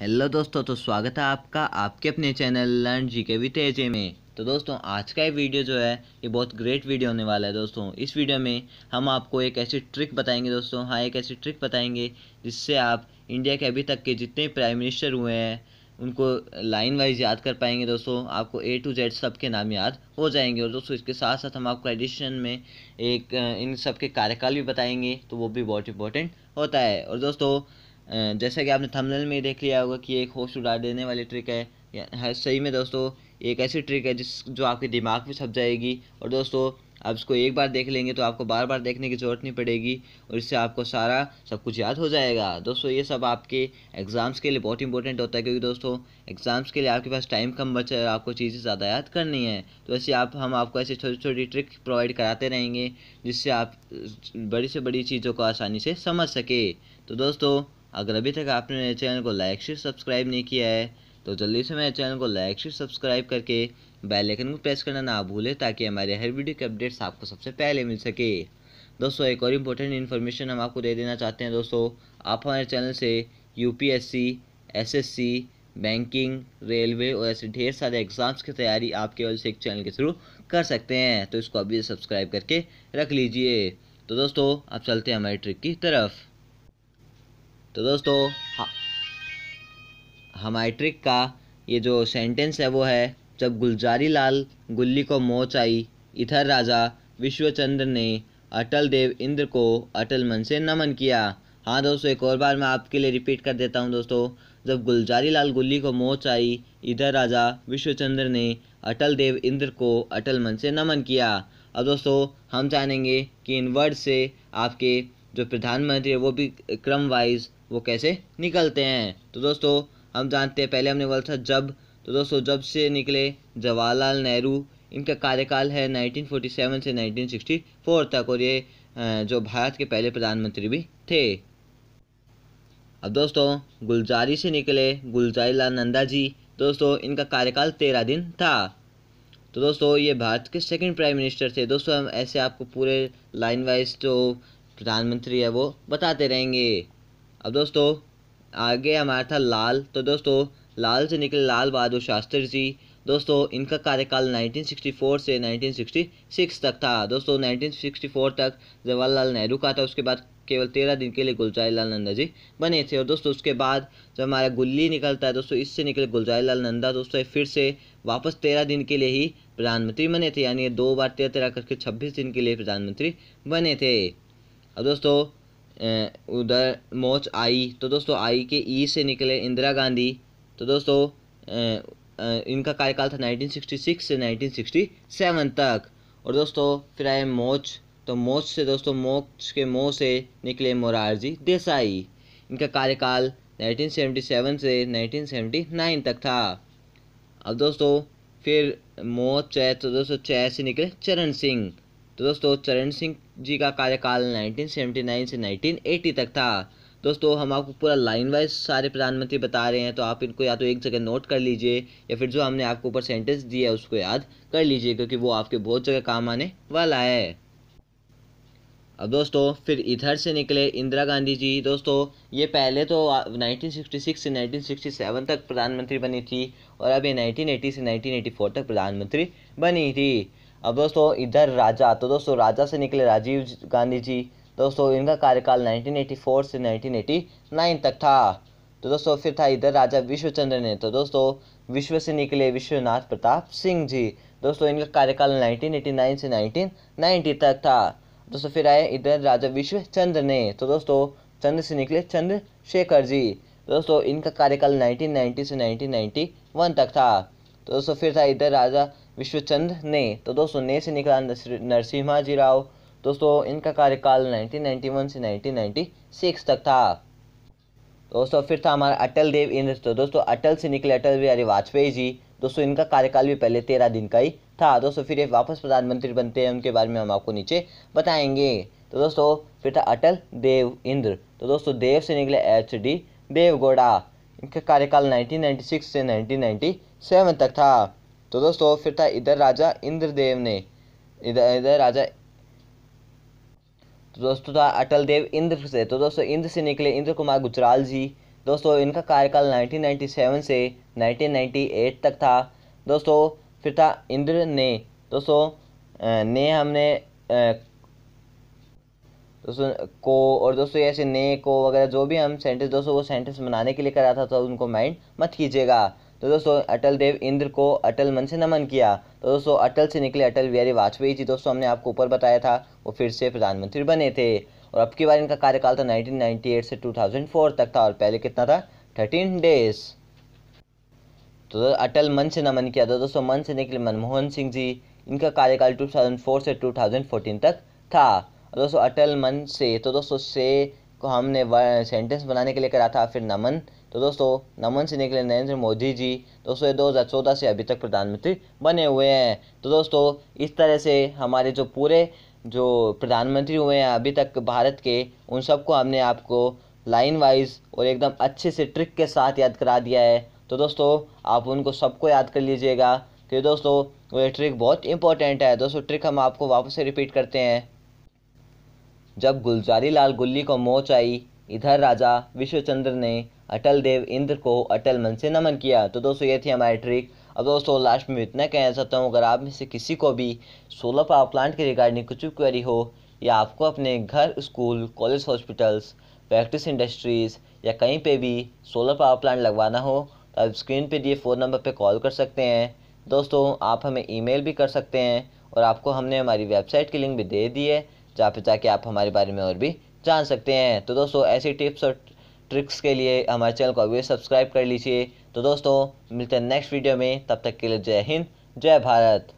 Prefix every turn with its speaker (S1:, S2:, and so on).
S1: hello दोस्तों तो स्वागत है आपका आपके अपने चैनल लर्न जी के विथ एजे में तो दोस्तों आज का ये वीडियो जो है ये बहुत ग्रेट वीडियो होने वाला है दोस्तों इस वीडियो में हम आपको एक ऐसी ट्रिक बताएंगे दोस्तों हाँ एक ऐसी ट्रिक बताएंगे जिससे आप इंडिया के अभी तक के जितने प्राइम मिनिस्टर हुए हैं उनको लाइन वाइज याद कर पाएंगे दोस्तों आपको ए टू जेड सब के नाम याद हो जाएंगे और दोस्तों इसके साथ साथ हम आपको एडिशन में एक इन सब के कार्यकाल भी बताएंगे तो वो भी बहुत इंपॉर्टेंट होता है और दोस्तों जैसा कि आपने थंबनेल में देख लिया होगा कि एक होश उड़ा देने वाली ट्रिक है है सही में दोस्तों एक ऐसी ट्रिक है जिस जो आपके दिमाग में छप जाएगी और दोस्तों आप इसको एक बार देख लेंगे तो आपको बार बार देखने की ज़रूरत नहीं पड़ेगी और इससे आपको सारा सब कुछ याद हो जाएगा दोस्तों ये सब आपके एग्ज़ाम्स के लिए बहुत इंपॉर्टेंट होता है क्योंकि दोस्तों एग्ज़ाम्स के लिए आपके पास टाइम कम बचा है आपको चीज़ें ज़्यादा याद करनी है तो ऐसे आप हम आपको ऐसी छोटी छोटी ट्रिक प्रोवाइड कराते रहेंगे जिससे आप बड़ी से बड़ी चीज़ों को आसानी से समझ सके तो दोस्तों अगर अभी तक आपने मेरे चैनल को लाइक शेयर सब्सक्राइब नहीं किया है तो जल्दी से मेरे चैनल को लाइक शेयर सब्सक्राइब करके बेल आइकन को प्रेस करना ना भूलें ताकि हमारे हर वीडियो के अपडेट्स आपको सबसे पहले मिल सके दोस्तों एक और इम्पोर्टेंट इन्फॉर्मेशन हम आपको दे देना चाहते हैं दोस्तों आप हमारे चैनल से यू पी बैंकिंग रेलवे और ऐसे ढेर सारे एग्ज़ाम्स की तैयारी आप केवल से एक चैनल के थ्रू कर सकते हैं तो इसको अभी सब्सक्राइब करके रख लीजिए तो दोस्तों अब चलते हैं हमारी ट्रिक की तरफ तो दोस्तों हमारी ट्रिक का ये जो सेंटेंस है वो है जब गुलजारी लाल गुल्ली को मोच आई इधर राजा विश्वचंद्र ने अटल देव इंद्र को अटल मन से नमन किया हाँ दोस्तों एक और बार मैं आपके लिए रिपीट कर देता हूँ दोस्तों जब गुलजारी लाल गुल्ली को मोच आई इधर राजा विश्वचंद्र ने अटल देव इंद्र को अटल मन से नमन किया अब दोस्तों हम जानेंगे कि इन वर्ड से आपके जो प्रधानमंत्री है वो भी क्रम वाइज वो कैसे निकलते हैं तो दोस्तों हम जानते हैं पहले हमने बोला था जब तो दोस्तों जब से निकले जवाहरलाल नेहरू इनका कार्यकाल है 1947 से 1964 तक और ये जो भारत के पहले प्रधानमंत्री भी थे अब दोस्तों गुलजारी से निकले गुलजारी लाल नंदा जी दोस्तों इनका कार्यकाल तेरह दिन था तो दोस्तों ये भारत के सेकंड प्राइम मिनिस्टर थे दोस्तों हम ऐसे आपको पूरे लाइन वाइज जो प्रधानमंत्री है वो बताते रहेंगे अब दोस्तों आगे हमारा था लाल तो दोस्तों लाल से निकले लाल बहादुर शास्त्री जी दोस्तों इनका कार्यकाल 1964 से 1966 तक था दोस्तों 1964 तक जवाहरलाल नेहरू का था उसके बाद केवल तेरह दिन के लिए गुलजार लाल नंदा जी बने थे और दोस्तों उसके बाद जब हमारा गुल्ली निकलता है दोस्तों इससे निकले गुलजारी लाल नंदा दोस्तों फिर से वापस तेरह दिन के लिए ही प्रधानमंत्री बने थे यानी दो बार तेरह तेरह करके छब्बीस दिन के लिए प्रधानमंत्री बने थे अब दोस्तों उधर मोच आई तो दोस्तों आई के ई से निकले इंदिरा गांधी तो दोस्तों इनका कार्यकाल था 1966 से 1967 तक और दोस्तों फिर आए मोच तो मोच से दोस्तों मोच के मोह से निकले मोरारजी देसाई इनका कार्यकाल 1977 से 1979 तक था अब दोस्तों फिर मोच चै तो दोस्तों चय से निकले चरण सिंह तो दोस्तों चरण सिंह जी का कार्यकाल 1979 से 1980 तक था दोस्तों हम आपको पूरा लाइन वाइज सारे प्रधानमंत्री बता रहे हैं तो आप इनको या तो एक जगह नोट कर लीजिए या फिर जो हमने आपको ऊपर सेंटेंस दिया है उसको याद कर लीजिए क्योंकि वो आपके बहुत जगह काम आने वाला है अब दोस्तों फिर इधर से निकले इंदिरा गांधी जी दोस्तों ये पहले तो 1966 से 1967 तक प्रधानमंत्री बनी थी और अब ये 1980 से 1984 तक प्रधानमंत्री बनी थी अब दोस्तों इधर राजा तो दोस्तों राजा से निकले राजीव गांधी जी तो दोस्तों इनका कार्यकाल 1984 से 1989 तक था तो दोस्तों फिर था इधर राजा विश्वचंद्र ने तो दोस्तों विश्व से निकले विश्वनाथ प्रताप सिंह जी दोस्तों इनका कार्यकाल 1989 से 1990 तक था दोस्तों फिर आए इधर राजा विश्व चंद्र ने तो दोस्तों चंद्र से निकले चंद्रशेखर जी तो दोस्तों इनका कार्यकाल 1990 से 1991 तक था तो दोस्तों फिर था इधर राजा विश्वचंद ने तो दोस्तों ने से निकला नरसिम्हा जी राव दोस्तों इनका कार्यकाल 1991 से 1996 तक था दोस्तों फिर था हमारा अटल देव इंद्र तो दोस्तों अटल से निकले अटल बिहारी वाजपेयी जी दोस्तों इनका कार्यकाल भी पहले तेरह दिन का ही था दोस्तों फिर ये वापस प्रधानमंत्री बनते हैं उनके बारे में हम आपको नीचे बताएंगे तो दोस्तों फिर था अटल देव इंद्र तो दोस्तों देव से निकले एच डी देवगौड़ा इनका कार्यकाल 1996 से 1997 तक था तो दोस्तों फिर था इधर राजा इंद्रदेव ने इधर इधर राजा तो दोस्तों था अटल देव इंद्र से तो दोस्तों इंद्र से निकले इंद्र कुमार गुजराल जी दोस्तों इनका कार्यकाल 1997 से 1998 तक था दोस्तों फिर था इंद्र ने दोस्तों ने हमने दोस्तों को और दोस्तों ऐसे ने को वगैरह जो भी हम सेंटेंस दोस्तों वो सेंटेंस बनाने के लिए करा था तो उनको माइंड मत कीजिएगा तो दोस्तों अटल देव इंद्र को अटल मन से नमन किया तो दोस्तों अटल से निकले अटल बिहारी वाजपेयी जी दोस्तों हमने आपको ऊपर बताया था वो फिर से प्रधानमंत्री बने थे और अब की बार इनका कार्यकाल था 1998 से 2004 तक था और पहले कितना था 13 डेज तो अटल मन से नमन किया तो दोस्तों मन से निकले मनमोहन सिंह जी इनका कार्यकाल टू से टू तक था दोस्तों अटल मन से तो दोस्तों से को हमने सेंटेंस बनाने के लिए करा था फिर नमन तो दोस्तों नमन से निकले नरेंद्र मोदी जी दोस्तों ये दो हज़ार चौदह से अभी तक प्रधानमंत्री बने हुए हैं तो दोस्तों इस तरह से हमारे जो पूरे जो प्रधानमंत्री हुए हैं अभी तक भारत के उन सबको हमने आपको लाइन वाइज और एकदम अच्छे से ट्रिक के साथ याद करा दिया है तो दोस्तों आप उनको सबको याद कर लीजिएगा कि दोस्तों वो ये ट्रिक बहुत इंपॉर्टेंट है दोस्तों ट्रिक हम आपको वापस से रिपीट करते हैं जब गुलजारी लाल गुल्ली को मोच आई इधर राजा विश्वचंद्र ने अटल देव इंद्र को अटल मन से नमन किया तो दोस्तों ये थी हमारी ट्रिक अब दोस्तों लास्ट में इतना कहना चाहता हूँ अगर आप में से किसी को भी सोलर पावर प्लांट के रिगार्डिंग कुछ क्वेरी हो या आपको अपने घर school college hospitals practice industries या कहीं पे भी सोलर पावर प्लांट लगवाना हो तो आप स्क्रीन पे दिए फ़ोन नंबर पे कॉल कर सकते हैं दोस्तों आप हमें ईमेल भी कर सकते हैं और आपको हमने हमारी वेबसाइट की लिंक भी दे दी है जहाँ पर जाके आप हमारे बारे में और भी जान सकते हैं तो दोस्तों ऐसी टिप्स और ट्रिक्स के लिए हमारे चैनल को अभी सब्सक्राइब कर लीजिए तो दोस्तों मिलते हैं नेक्स्ट वीडियो में तब तक के लिए जय हिंद जय भारत